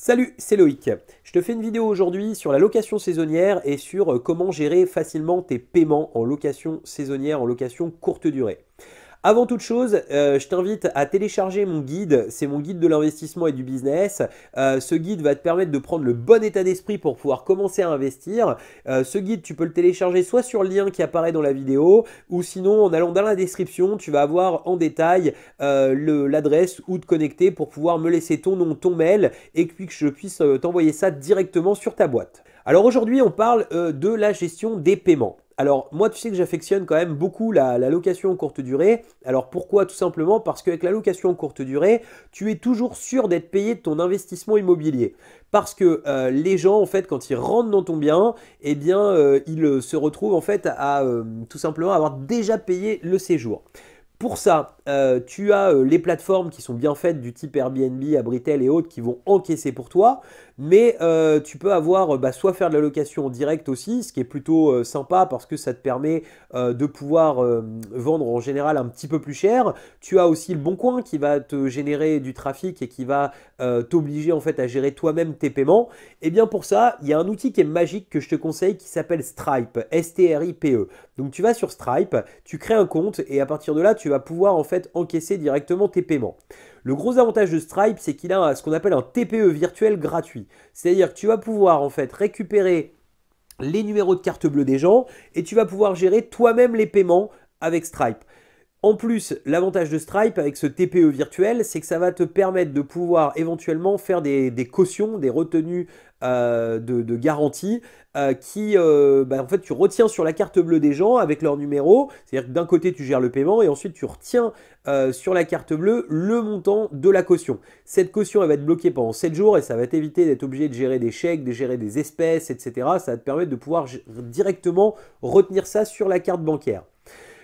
Salut, c'est Loïc. Je te fais une vidéo aujourd'hui sur la location saisonnière et sur euh, comment gérer facilement tes paiements en location saisonnière, en location courte durée. Avant toute chose, euh, je t'invite à télécharger mon guide. C'est mon guide de l'investissement et du business. Euh, ce guide va te permettre de prendre le bon état d'esprit pour pouvoir commencer à investir. Euh, ce guide, tu peux le télécharger soit sur le lien qui apparaît dans la vidéo, ou sinon en allant dans la description, tu vas avoir en détail l'adresse où te connecter pour pouvoir me laisser ton nom, ton mail, et puis que je puisse t'envoyer ça directement sur ta boîte. Alors aujourd'hui, on parle de la gestion des paiements. Alors moi tu sais que j'affectionne quand même beaucoup la, location location courte durée. Alors pourquoi Tout simplement parce qu'avec la location courte durée, tu es toujours sûr d'être payé de ton investissement immobilier. Parce que euh, les gens en fait quand ils rentrent dans ton bien, eh bien euh, ils euh, se retrouvent en fait à, tout simplement avoir déjà payé le séjour. Pour ça, euh, tu as euh, les plateformes qui sont bien faites du type Airbnb, Abritel et autres qui vont encaisser pour toi, mais euh, tu peux avoir bah, soit faire de la location en direct aussi, ce qui est plutôt sympa parce que ça te permet de pouvoir vendre en général un petit peu plus cher. Tu as aussi le Bon Coin qui va te générer du trafic et qui va t'obliger en fait à gérer toi-même tes paiements. Et eh bien pour ça, il y a un outil qui est magique que je te conseille qui s'appelle Stripe, S-T-R-I-P-E. Donc tu vas sur Stripe, tu crées un compte et à partir de là, tu vas pouvoir en fait encaisser directement tes paiements. Le gros avantage de Stripe, c'est qu'il a ce qu'on appelle un TPE virtuel gratuit. C'est-à-dire que tu vas pouvoir en fait récupérer les numéros de carte bleue des gens et tu vas pouvoir gérer toi-même les paiements avec Stripe. En plus, l'avantage de Stripe avec ce TPE virtuel, c'est que ça va te permettre de pouvoir éventuellement faire des, cautions, des retenues euh, de, garantie euh, qui, euh, bah, en fait, tu retiens sur la carte bleue des gens avec leur numéro. C'est-à-dire que d'un côté, tu gères le paiement et ensuite, tu retiens sur la carte bleue le montant de la caution. Cette caution, elle va être bloquée pendant 7 jours et ça va t'éviter d'être obligé de gérer des chèques, de gérer des espèces, etc. Ça va te permettre de pouvoir directement retenir ça sur la carte bancaire.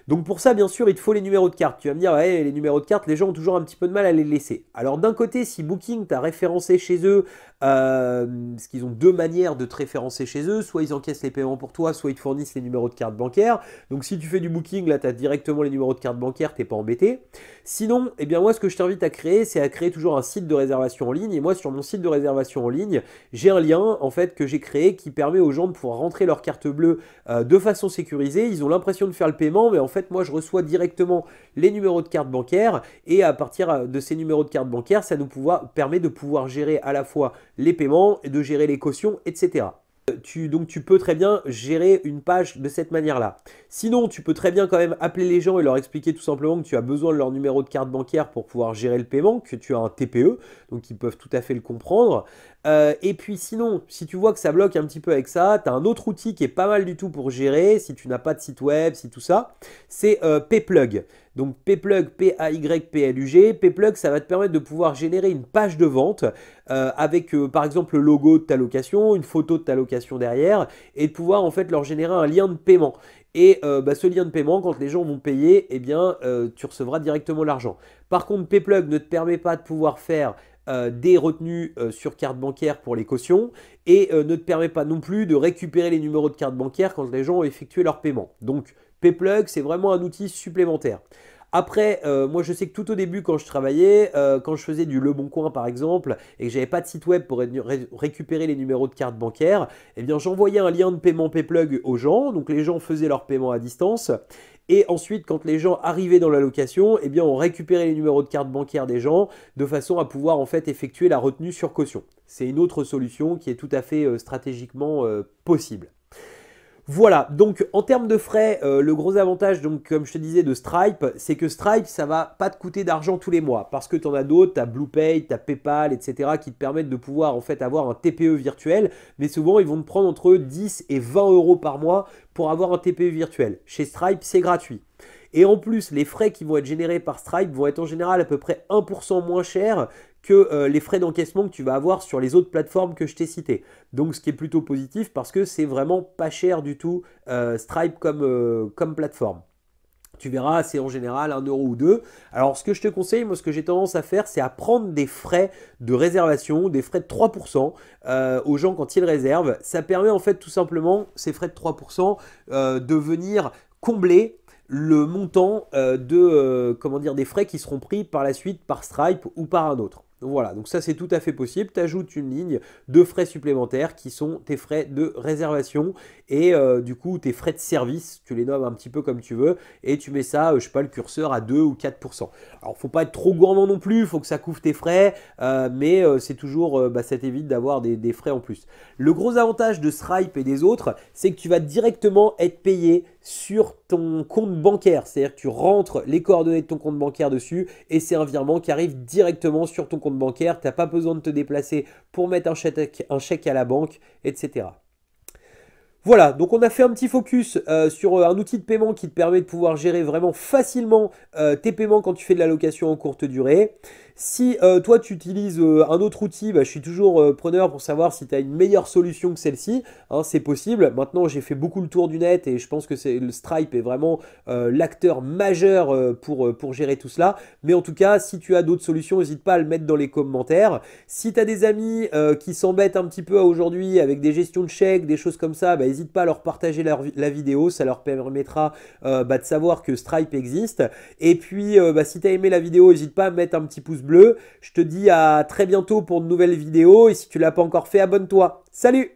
Donc pour ça, bien sûr, il te faut les numéros de carte. Tu vas me dire, les numéros de carte, les gens ont toujours un petit peu de mal à les laisser. Alors d'un côté, si Booking t'a référencé chez eux, parce euh, qu'ils ont deux manières de te référencer chez eux, soit ils encaissent les paiements pour toi, soit ils te fournissent les numéros de carte bancaire. Donc si tu fais du Booking, là, tu as directement les numéros de carte bancaire, t'es pas embêté. Sinon, eh bien moi, ce que je t'invite à créer, c'est à créer toujours un site de réservation en ligne. Et moi, sur mon site de réservation en ligne, j'ai un lien, en fait, que j'ai créé qui permet aux gens de pouvoir rentrer leur carte bleue euh, de façon sécurisée. Ils ont l'impression de faire le paiement, mais en fait, moi, je reçois directement les numéros de carte bancaire et à partir euh, de ces numéros de carte bancaire, ça nous permet de pouvoir gérer à la fois les paiements, de gérer les cautions, etc. Tu, donc tu peux très bien gérer une page de cette manière-là. Sinon, tu peux très bien quand même appeler les gens et leur expliquer tout simplement que tu as besoin de leur numéro de carte bancaire pour pouvoir gérer le paiement, que tu as un TPE, donc ils peuvent tout à fait le comprendre. Euh, et puis sinon, si tu vois que ça bloque un petit peu avec ça, tu as un autre outil qui est pas mal du tout pour gérer, si tu n'as pas de site web, si tout ça, c'est euh, Payplug. Donc Payplug, P-A-Y-P-L-U-G. Payplug, ça va te permettre de pouvoir générer une page de vente euh, avec euh, par exemple le logo de ta location, une photo de ta location derrière, et de pouvoir en fait leur générer un lien de paiement. Et euh, bah, ce lien de paiement, quand les gens vont payer, eh bien, tu recevras directement l'argent. Par contre, Payplug ne te permet pas de pouvoir faire des retenues sur carte bancaire pour les cautions et ne te permet pas non plus de récupérer les numéros de carte bancaire quand les gens ont effectué leur paiement. Donc, Payplug, c'est vraiment un outil supplémentaire. Après, euh, moi je sais que tout au début quand je travaillais, euh, quand je faisais du Le Bon Coin par exemple, et que j'avais pas de site web pour récupérer les numéros de carte bancaire, eh bien j'envoyais un lien de paiement Payplug aux gens, donc les gens faisaient leur paiement à distance. Et ensuite, quand les gens arrivaient dans la location, eh bien, on récupérait les numéros de carte bancaire des gens de façon à pouvoir en fait effectuer la retenue sur caution. C'est une autre solution qui est tout à fait euh, stratégiquement possible. Voilà, donc en termes de frais, euh, le gros avantage, donc comme je te disais, de Stripe, c'est que Stripe, ça va pas te coûter d'argent tous les mois. Parce que tu en as d'autres, tu as BluePay, tu as PayPal, etc., qui te permettent de pouvoir en fait avoir un TPE virtuel. Mais souvent, ils vont te prendre entre 10 et 20 euros par mois pour avoir un TPE virtuel. Chez Stripe, c'est gratuit. Et en plus, les frais qui vont être générés par Stripe vont être en général à peu près 1% moins chers que euh, les frais d'encaissement que tu vas avoir sur les autres plateformes que je t'ai citées. Donc ce qui est plutôt positif parce que c'est vraiment pas cher du tout euh, Stripe euh, comme, plateforme. Tu verras, c'est en général 1 euro ou 2. Alors, ce que je te conseille, moi, ce que j'ai tendance à faire, c'est à prendre des frais de réservation, des frais de 3% aux gens quand ils réservent. Ça permet, en fait, tout simplement, ces frais de 3% de venir combler le montant de, comment des frais qui seront pris par la suite par Stripe ou par un autre voilà, donc ça c'est tout à fait possible. Tu ajoutes une ligne de frais supplémentaires qui sont tes frais de réservation et euh, du coup tes frais de service, tu les nommes un petit peu comme tu veux et tu mets ça, euh, je sais pas, le curseur à 2 ou 4%. Alors faut pas être trop gourmand non plus, faut que ça couvre tes frais, euh, mais c'est toujours, bah, ça t'évite d'avoir des, des frais en plus. Le gros avantage de Stripe et des autres, c'est que tu vas directement être payé sur ton compte bancaire. C'est-à-dire que tu rentres les coordonnées de ton compte bancaire dessus et c'est un virement qui arrive directement sur ton compte bancaire. Tu n'as pas besoin de te déplacer pour mettre un chèque, à la banque, etc. Voilà, donc on a fait un petit focus euh, sur euh, un outil de paiement qui te permet de pouvoir gérer vraiment facilement euh, tes paiements quand tu fais de la location en courte durée. Si euh, toi tu utilises euh, un autre outil, bah, je suis toujours euh, preneur pour savoir si tu as une meilleure solution que celle-ci. Hein, c'est possible. Maintenant j'ai fait beaucoup le tour du net et je pense que c'est, le Stripe est vraiment l'acteur majeur pour, pour gérer tout cela. Mais en tout cas, si tu as d'autres solutions, n'hésite pas à le mettre dans les commentaires. Si tu as des amis qui s'embêtent un petit peu aujourd'hui avec des gestions de chèques, des choses comme ça, bah, n'hésite pas à leur partager la, vidéo. Ça leur permettra bah, de savoir que Stripe existe. Et puis si tu as aimé la vidéo, n'hésite pas à mettre un petit pouce bleu. Je te dis à très bientôt pour de nouvelles vidéos et si tu l'as pas encore fait, abonne-toi. Salut